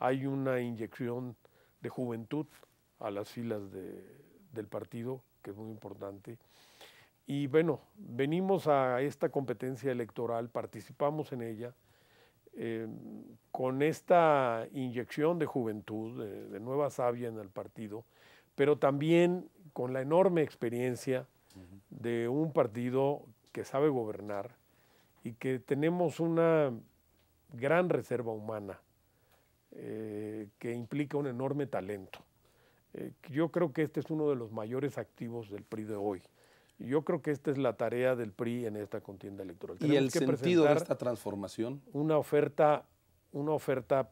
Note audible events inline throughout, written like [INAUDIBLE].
hay una inyección de juventud a las filas del partido, que es muy importante. Y bueno, venimos a esta competencia electoral, participamos en ella, eh, con esta inyección de juventud, de, nueva savia en el partido, pero también con la enorme experiencia de un partido que sabe gobernar y que tenemos una gran reserva humana eh, que implica un enorme talento. Eh, yo creo que este es uno de los mayores activos del PRI de hoy. Yo creo que esta es la tarea del PRI en esta contienda electoral. ¿Y el que sentido de esta transformación? Una oferta, una oferta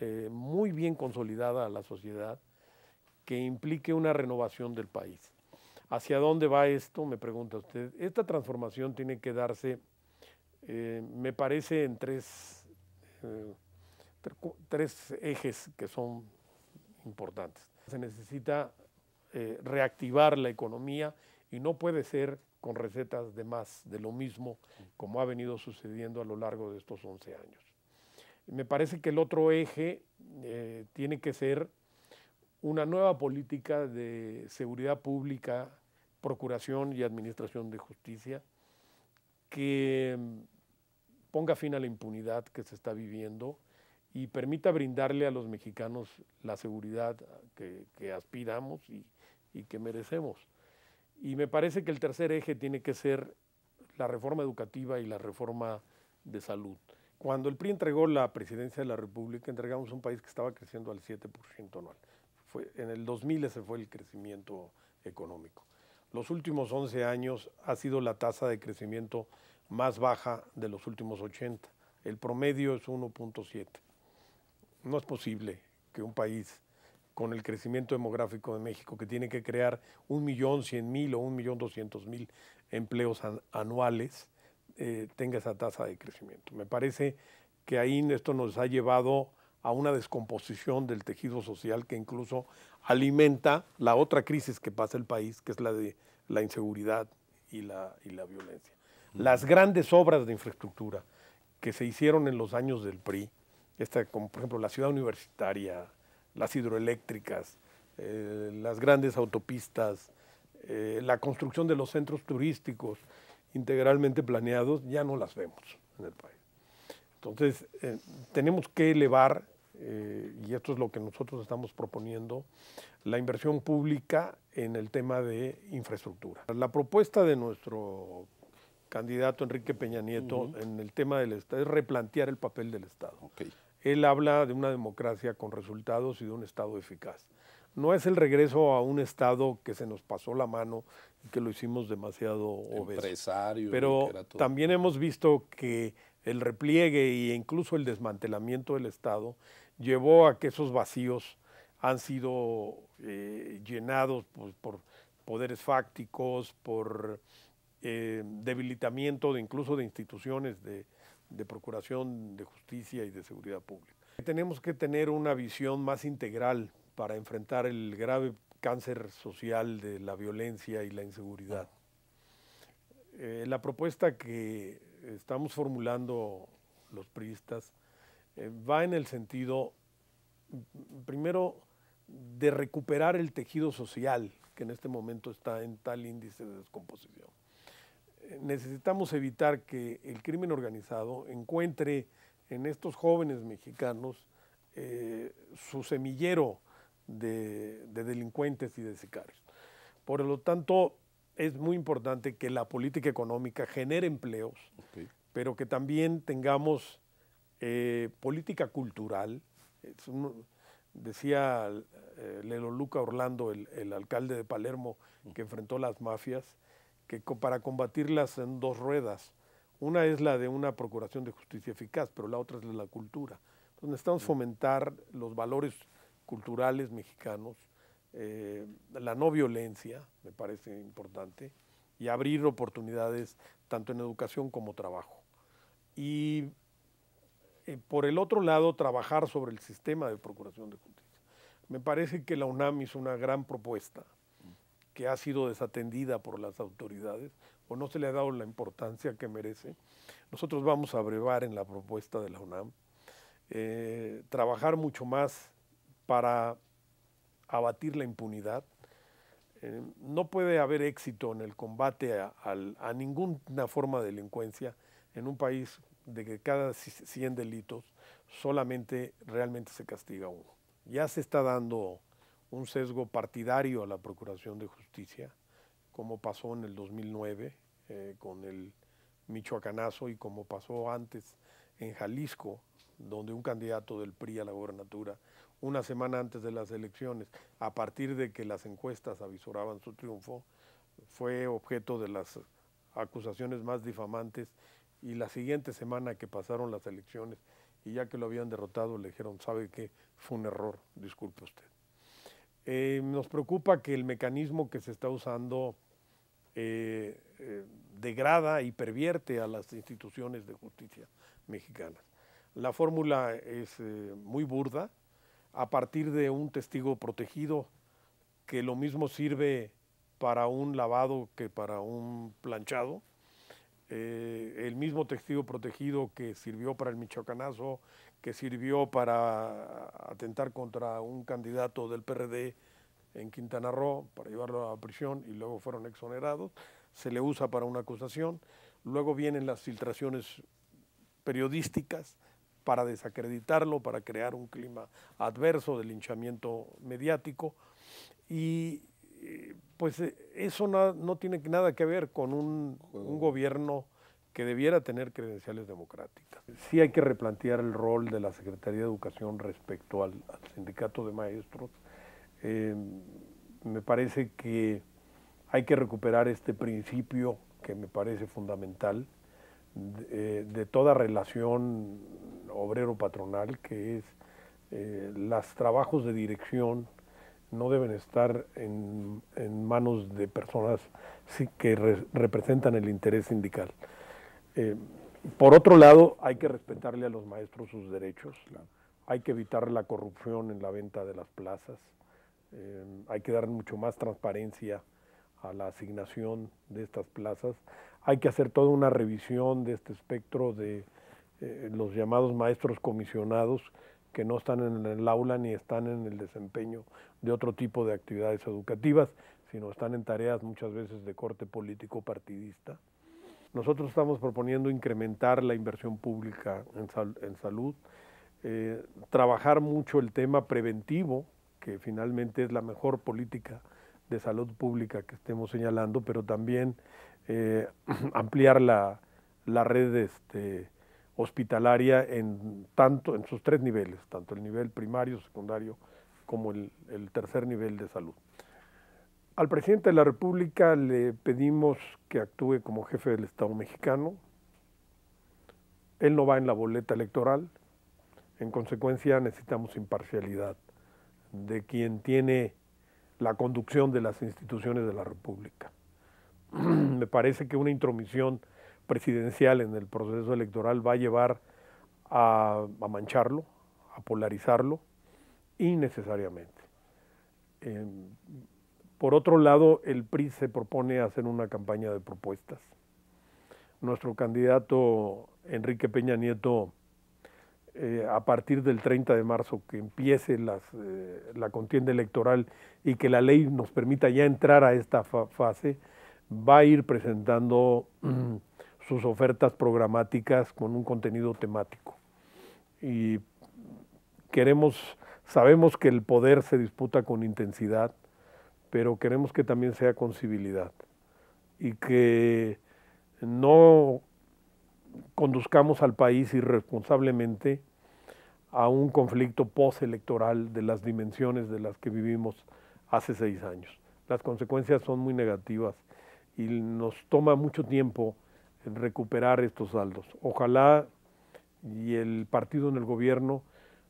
eh, muy bien consolidada a la sociedad que implique una renovación del país. ¿Hacia dónde va esto? Me pregunta usted. Esta transformación tiene que darse, me parece, en tres tres ejes que son importantes. Se necesita eh, reactivar la economía y no puede ser con recetas de más, de lo mismo, como ha venido sucediendo a lo largo de estos 11 años. Me parece que el otro eje eh, tiene que ser una nueva política de seguridad pública, procuración y administración de justicia que mm, ponga fin a la impunidad que se está viviendo, y permita brindarle a los mexicanos la seguridad que, aspiramos y, que merecemos. Y me parece que el tercer eje tiene que ser la reforma educativa y la reforma de salud. Cuando el PRI entregó la presidencia de la República, entregamos un país que estaba creciendo al 7% anual. Fue, en el 2000 ese fue el crecimiento económico. Los últimos 11 años ha sido la tasa de crecimiento más baja de los últimos 80. El promedio es 1.7 no es posible que un país con el crecimiento demográfico de México, que tiene que crear 1.100.000 o 1.200.000 empleos anuales, eh, tenga esa tasa de crecimiento. Me parece que ahí esto nos ha llevado a una descomposición del tejido social que incluso alimenta la otra crisis que pasa el país, que es la de la inseguridad y la, y la violencia. Las grandes obras de infraestructura que se hicieron en los años del PRI, esta, como por ejemplo la ciudad universitaria, las hidroeléctricas, eh, las grandes autopistas, eh, la construcción de los centros turísticos integralmente planeados, ya no las vemos en el país. Entonces, eh, tenemos que elevar, y esto es lo que nosotros estamos proponiendo, la inversión pública en el tema de infraestructura. La propuesta de nuestro candidato Enrique Peña Nieto en el tema del Estado es replantear el papel del Estado. Él habla de una democracia con resultados y de un Estado eficaz. No es el regreso a un Estado que se nos pasó la mano y que lo hicimos demasiado obeso. Empresario, Pero también hemos visto que el repliegue e incluso el desmantelamiento del Estado llevó a que esos vacíos han sido eh, llenados pues, por poderes fácticos, por eh, debilitamiento de incluso de instituciones de, de procuración de justicia y de seguridad pública. Tenemos que tener una visión más integral para enfrentar el grave cáncer social de la violencia y la inseguridad. Eh, la propuesta que estamos formulando los priistas eh, va en el sentido, primero, de recuperar el tejido social que en este momento está en tal índice de descomposición necesitamos evitar que el crimen organizado encuentre en estos jóvenes mexicanos eh, su semillero de, delincuentes y de sicarios. Por lo tanto, es muy importante que la política económica genere empleos, pero que también tengamos eh, política cultural. decía eh, Lelo Luca Orlando, el, alcalde de Palermo, que enfrentó las mafias, que para combatirlas en dos ruedas. Una es la de una procuración de justicia eficaz, pero la otra es la de la cultura. donde necesitamos mm. fomentar los valores culturales mexicanos, eh, la no violencia, me parece importante, y abrir oportunidades tanto en educación como trabajo. Y eh, por el otro lado, trabajar sobre el sistema de procuración de justicia. Me parece que la UNAM hizo una gran propuesta que ha sido desatendida por las autoridades o no se le ha dado la importancia que merece. Nosotros vamos a brevar en la propuesta de la UNAM, eh, trabajar mucho más para abatir la impunidad. Eh, no puede haber éxito en el combate a, a, ninguna forma de delincuencia en un país de que cada 100 delitos solamente realmente se castiga uno. Ya se está dando un sesgo partidario a la Procuración de Justicia, como pasó en el 2009 eh, con el Michoacanazo y como pasó antes en Jalisco, donde un candidato del PRI a la gobernatura, una semana antes de las elecciones, a partir de que las encuestas avisoraban su triunfo, fue objeto de las acusaciones más difamantes y la siguiente semana que pasaron las elecciones y ya que lo habían derrotado le dijeron, sabe que fue un error, disculpe usted. Eh, nos preocupa que el mecanismo que se está usando eh, eh, degrada y pervierte a las instituciones de justicia mexicanas. La fórmula es muy burda, a partir de un testigo protegido, que lo mismo sirve para un lavado que para un planchado. el mismo testigo protegido que sirvió para el Michoacanazo que sirvió para atentar contra un candidato del PRD en Quintana Roo para llevarlo a prisión y luego fueron exonerados, se le usa para una acusación, luego vienen las filtraciones periodísticas para desacreditarlo, para crear un clima adverso de linchamiento mediático y eh, pues eh, eso no, no tiene nada que ver con un, un gobierno que debiera tener credenciales democráticas sí hay que replantear el rol de la Secretaría de Educación respecto al, sindicato de maestros. Eh, me parece que hay que recuperar este principio que me parece fundamental de, eh, toda relación obrero-patronal, que es eh, los trabajos de dirección no deben estar en, manos de personas que representan el interés sindical. Eh, por otro lado, hay que respetarle a los maestros sus derechos, hay que evitar la corrupción en la venta de las plazas, eh, hay que dar mucho más transparencia a la asignación de estas plazas, hay que hacer toda una revisión de este espectro de eh, los llamados maestros comisionados que no están en el aula ni están en el desempeño de otro tipo de actividades educativas, sino están en tareas muchas veces de corte político partidista. Nosotros estamos proponiendo incrementar la inversión pública en, salud, eh, trabajar mucho el tema preventivo, que finalmente es la mejor política de salud pública que estemos señalando, pero también eh, [CLEARS THROAT] ampliar la, red este, hospitalaria en, tanto, en sus tres niveles, tanto el nivel primario, secundario, como el tercer nivel de salud. Al presidente de la República le pedimos que actúe como jefe del Estado mexicano. Él no va en la boleta electoral. En consecuencia, necesitamos imparcialidad de quien tiene la conducción de las instituciones de la República. [CLEARS THROAT] Me parece que una intromisión presidencial en el proceso electoral va a llevar a, mancharlo, a polarizarlo innecesariamente. Eh, por otro lado, el PRI se propone hacer una campaña de propuestas. Nuestro candidato Enrique Peña Nieto, eh, a partir del 30 de marzo, que empiece eh, la contienda electoral y que la ley nos permita ya entrar a esta fase, va a ir presentando mm, sus ofertas programáticas con un contenido temático. Y queremos, sabemos que el poder se disputa con intensidad, pero queremos que también sea con civilidad y que no conduzcamos al país irresponsablemente a un conflicto postelectoral de las dimensiones de las que vivimos hace seis años. Las consecuencias son muy negativas y nos toma mucho tiempo recuperar estos saldos. Ojalá y el partido en el gobierno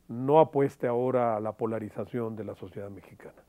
no apueste ahora a la polarización de la sociedad mexicana.